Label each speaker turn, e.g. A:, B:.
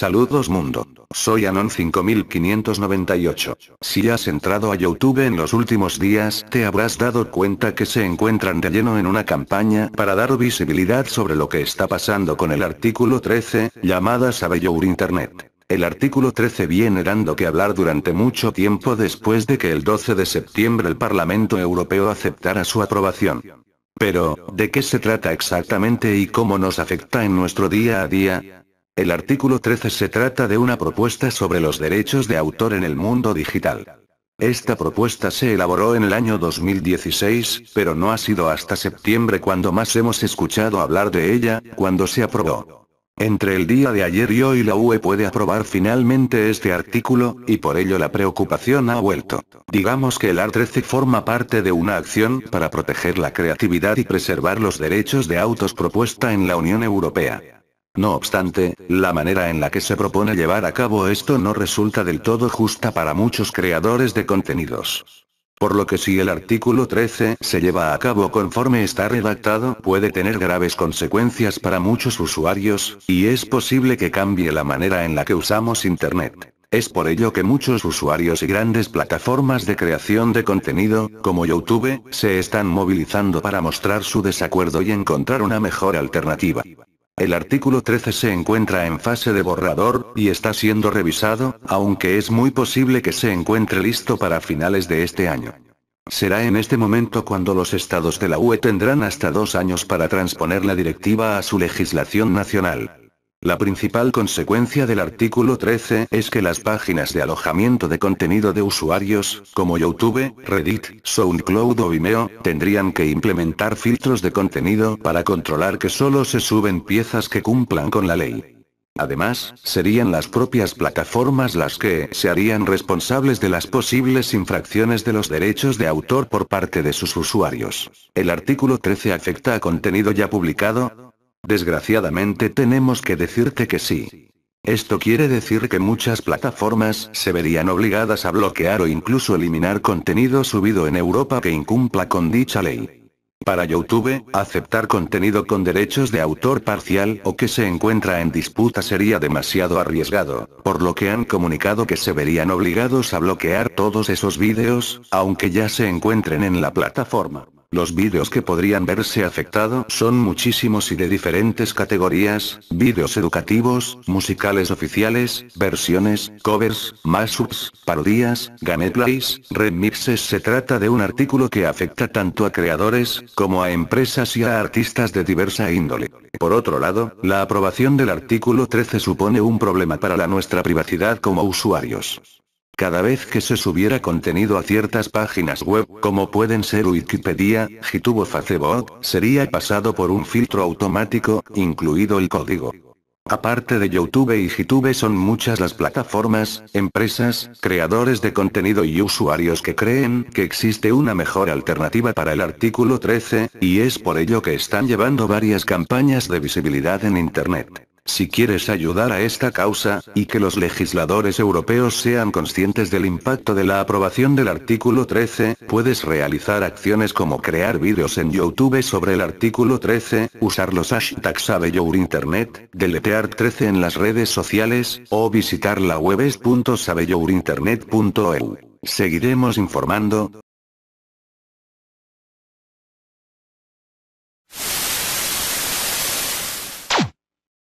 A: Saludos mundo. Soy Anon 5598. Si has entrado a YouTube en los últimos días, te habrás dado cuenta que se encuentran de lleno en una campaña para dar visibilidad sobre lo que está pasando con el artículo 13, llamada Your Internet. El artículo 13 viene dando que hablar durante mucho tiempo después de que el 12 de septiembre el Parlamento Europeo aceptara su aprobación. Pero, ¿de qué se trata exactamente y cómo nos afecta en nuestro día a día? El artículo 13 se trata de una propuesta sobre los derechos de autor en el mundo digital. Esta propuesta se elaboró en el año 2016, pero no ha sido hasta septiembre cuando más hemos escuchado hablar de ella, cuando se aprobó. Entre el día de ayer y hoy la UE puede aprobar finalmente este artículo, y por ello la preocupación ha vuelto. Digamos que el AR-13 forma parte de una acción para proteger la creatividad y preservar los derechos de autos propuesta en la Unión Europea. No obstante, la manera en la que se propone llevar a cabo esto no resulta del todo justa para muchos creadores de contenidos. Por lo que si el artículo 13 se lleva a cabo conforme está redactado puede tener graves consecuencias para muchos usuarios, y es posible que cambie la manera en la que usamos Internet. Es por ello que muchos usuarios y grandes plataformas de creación de contenido, como YouTube, se están movilizando para mostrar su desacuerdo y encontrar una mejor alternativa. El artículo 13 se encuentra en fase de borrador, y está siendo revisado, aunque es muy posible que se encuentre listo para finales de este año. Será en este momento cuando los estados de la UE tendrán hasta dos años para transponer la directiva a su legislación nacional. La principal consecuencia del artículo 13 es que las páginas de alojamiento de contenido de usuarios, como YouTube, Reddit, SoundCloud o Vimeo, tendrían que implementar filtros de contenido para controlar que solo se suben piezas que cumplan con la ley. Además, serían las propias plataformas las que se harían responsables de las posibles infracciones de los derechos de autor por parte de sus usuarios. El artículo 13 afecta a contenido ya publicado, Desgraciadamente tenemos que decirte que sí. Esto quiere decir que muchas plataformas se verían obligadas a bloquear o incluso eliminar contenido subido en Europa que incumpla con dicha ley. Para YouTube, aceptar contenido con derechos de autor parcial o que se encuentra en disputa sería demasiado arriesgado, por lo que han comunicado que se verían obligados a bloquear todos esos vídeos, aunque ya se encuentren en la plataforma. Los vídeos que podrían verse afectado son muchísimos y de diferentes categorías, vídeos educativos, musicales oficiales, versiones, covers, mashups, parodias, gameplays, remixes. Se trata de un artículo que afecta tanto a creadores, como a empresas y a artistas de diversa índole. Por otro lado, la aprobación del artículo 13 supone un problema para la nuestra privacidad como usuarios cada vez que se subiera contenido a ciertas páginas web, como pueden ser Wikipedia, Gitubo o Facebook, sería pasado por un filtro automático, incluido el código. Aparte de YouTube y Gitube son muchas las plataformas, empresas, creadores de contenido y usuarios que creen que existe una mejor alternativa para el artículo 13, y es por ello que están llevando varias campañas de visibilidad en Internet. Si quieres ayudar a esta causa, y que los legisladores europeos sean conscientes del impacto de la aprobación del artículo 13, puedes realizar acciones como crear vídeos en YouTube sobre el artículo 13, usar los hashtags Internet, deletear 13 en las redes sociales, o visitar la web es.sabeyourinternet.eu. Seguiremos informando,